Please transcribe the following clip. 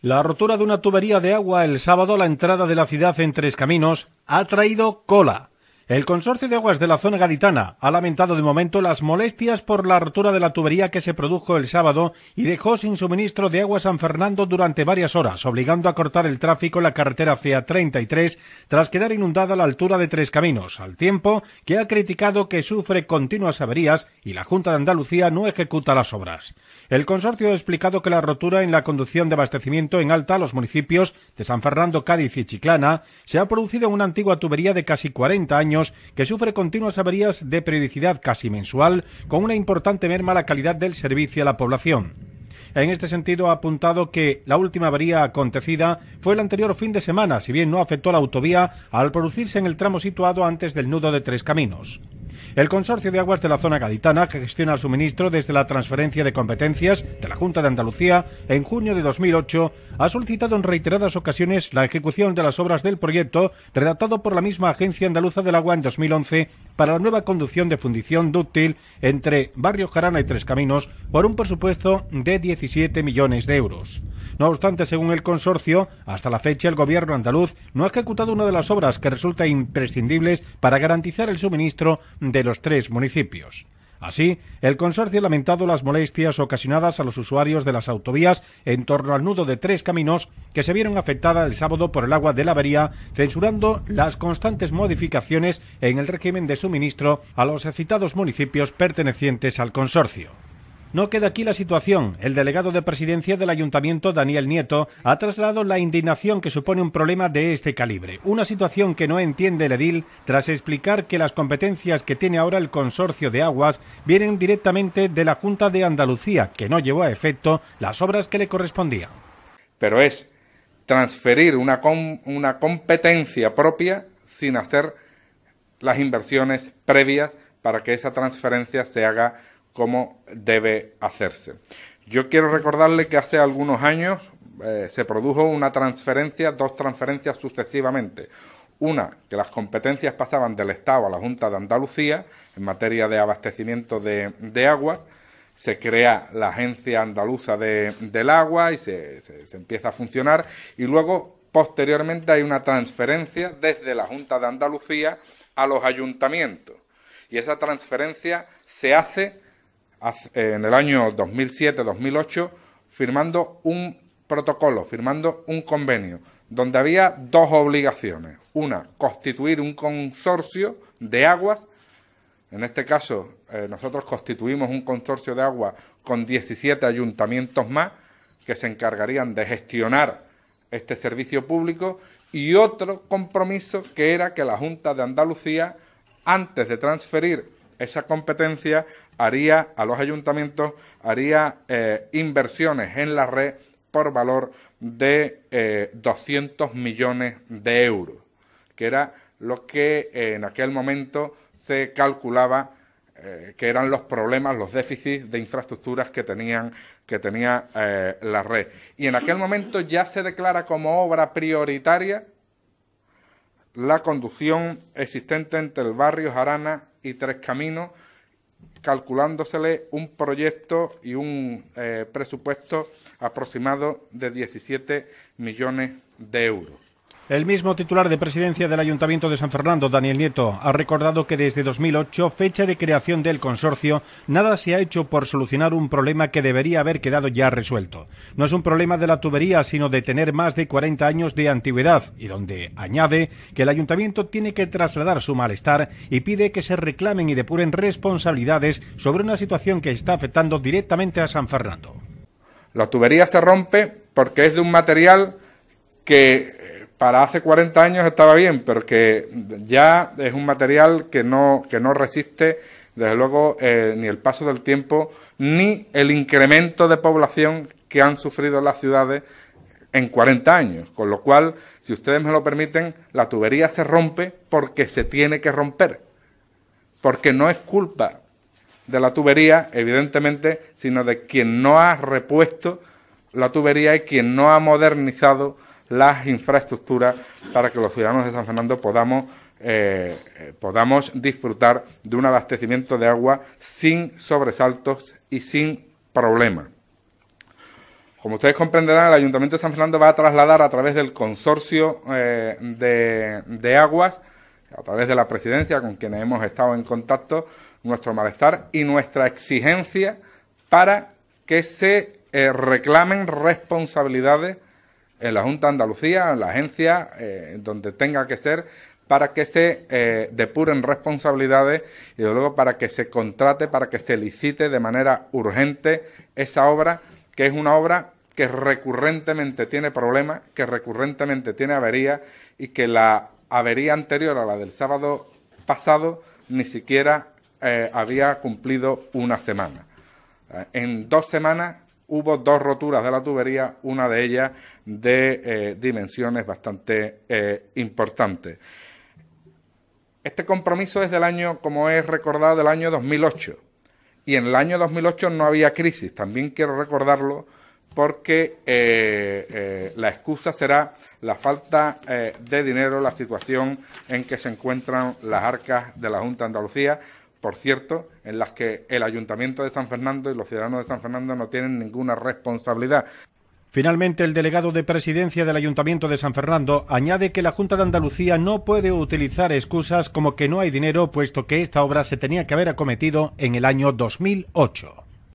La rotura de una tubería de agua el sábado a la entrada de la ciudad en Tres Caminos ha traído cola. El Consorcio de Aguas de la Zona Gaditana ha lamentado de momento las molestias por la rotura de la tubería que se produjo el sábado y dejó sin suministro de agua San Fernando durante varias horas, obligando a cortar el tráfico en la carretera CA33 tras quedar inundada a la altura de Tres Caminos, al tiempo que ha criticado que sufre continuas averías y la Junta de Andalucía no ejecuta las obras. El consorcio ha explicado que la rotura en la conducción de abastecimiento en alta a los municipios de San Fernando, Cádiz y Chiclana se ha producido en una antigua tubería de casi 40 años que sufre continuas averías de periodicidad casi mensual, con una importante merma a la calidad del servicio a la población. En este sentido, ha apuntado que la última avería acontecida fue el anterior fin de semana, si bien no afectó a la autovía al producirse en el tramo situado antes del nudo de Tres Caminos. El Consorcio de Aguas de la Zona Gaditana, que gestiona el suministro desde la transferencia de competencias de la Junta de Andalucía en junio de 2008, ha solicitado en reiteradas ocasiones la ejecución de las obras del proyecto redactado por la misma Agencia Andaluza del Agua en 2011 para la nueva conducción de fundición dúctil entre Barrio Jarana y Tres Caminos por un presupuesto de 17 millones de euros. No obstante, según el consorcio, hasta la fecha el gobierno andaluz no ha ejecutado una de las obras que resulta imprescindibles para garantizar el suministro de los tres municipios. Así, el consorcio ha lamentado las molestias ocasionadas a los usuarios de las autovías en torno al nudo de tres caminos que se vieron afectadas el sábado por el agua de la avería, censurando las constantes modificaciones en el régimen de suministro a los citados municipios pertenecientes al consorcio. No queda aquí la situación. El delegado de presidencia del ayuntamiento, Daniel Nieto, ha trasladado la indignación que supone un problema de este calibre. Una situación que no entiende el edil tras explicar que las competencias que tiene ahora el consorcio de aguas vienen directamente de la Junta de Andalucía, que no llevó a efecto las obras que le correspondían. Pero es transferir una, una competencia propia sin hacer las inversiones previas para que esa transferencia se haga cómo debe hacerse. Yo quiero recordarle que hace algunos años eh, se produjo una transferencia, dos transferencias sucesivamente. Una, que las competencias pasaban del Estado a la Junta de Andalucía en materia de abastecimiento de, de aguas. Se crea la Agencia Andaluza del Agua y se empieza a funcionar. Y luego Posteriormente hay una transferencia desde la Junta de Andalucía a los ayuntamientos. Y esa transferencia se hace eh, en el año 2007-2008 firmando un protocolo, firmando un convenio, donde había dos obligaciones. Una, constituir un consorcio de aguas. En este caso, eh, nosotros constituimos un consorcio de aguas con 17 ayuntamientos más que se encargarían de gestionar este servicio público y otro compromiso que era que la Junta de Andalucía, antes de transferir esa competencia haría a los ayuntamientos, haría eh, inversiones en la red por valor de 200 eh, millones de euros, que era lo que en aquel momento se calculaba eh, que eran los problemas, los déficits de infraestructuras que tenían que tenía la red. Y en aquel momento ya se declara como obra prioritaria la conducción existente entre el barrio Jarana y Tres Caminos, calculándosele un proyecto y un eh, presupuesto aproximado de 17 millones de euros. El mismo titular de presidencia del Ayuntamiento de San Fernando, Daniel Nieto, ha recordado que desde 2008, fecha de creación del consorcio, nada se ha hecho por solucionar un problema que debería haber quedado ya resuelto. No es un problema de la tubería, sino de tener más de 40 años de antigüedad, y donde añade que el Ayuntamiento tiene que trasladar su malestar y pide que se reclamen y depuren responsabilidades sobre una situación que está afectando directamente a San Fernando. La tubería se rompe porque es de un material que para hace 40 años estaba bien, pero que ya es un material que no, que no resiste, desde luego, eh, ni el paso del tiempo, ni el incremento de población que han sufrido las ciudades en 40 años. Con lo cual, si ustedes me lo permiten, la tubería se rompe porque se tiene que romper. Porque no es culpa de la tubería, evidentemente, sino de quien no ha repuesto la tubería y quien no ha modernizado las infraestructuras para que los ciudadanos de San Fernando podamos, eh, eh, podamos disfrutar de un abastecimiento de agua sin sobresaltos y sin problemas. Como ustedes comprenderán, el Ayuntamiento de San Fernando va a trasladar a través del consorcio eh, de, aguas, a través de la presidencia con quienes hemos estado en contacto, nuestro malestar y nuestra exigencia para que se reclamen responsabilidades en la Junta de Andalucía, en la agencia, eh, donde tenga que ser, para que se eh, depuren responsabilidades y luego para que se contrate, para que se licite de manera urgente esa obra, que es una obra que recurrentemente tiene problemas, que recurrentemente tiene averías y que la avería anterior a la del sábado pasado ni siquiera eh, había cumplido una semana. En dos semanas hubo dos roturas de la tubería, una de ellas de eh, dimensiones bastante eh, importantes. Este compromiso es del año, como es recordado, del año 2008. Y en el año 2008 no había crisis, también quiero recordarlo, porque eh, la excusa será la falta de dinero, la situación en que se encuentran las arcas de la Junta de Andalucía, por cierto, en las que el ayuntamiento de San Fernando y los ciudadanos de San Fernando no tienen ninguna responsabilidad. Finalmente, el delegado de presidencia del Ayuntamiento de San Fernando añade que la Junta de Andalucía no puede utilizar excusas como que no hay dinero, puesto que esta obra se tenía que haber acometido en el año 2008.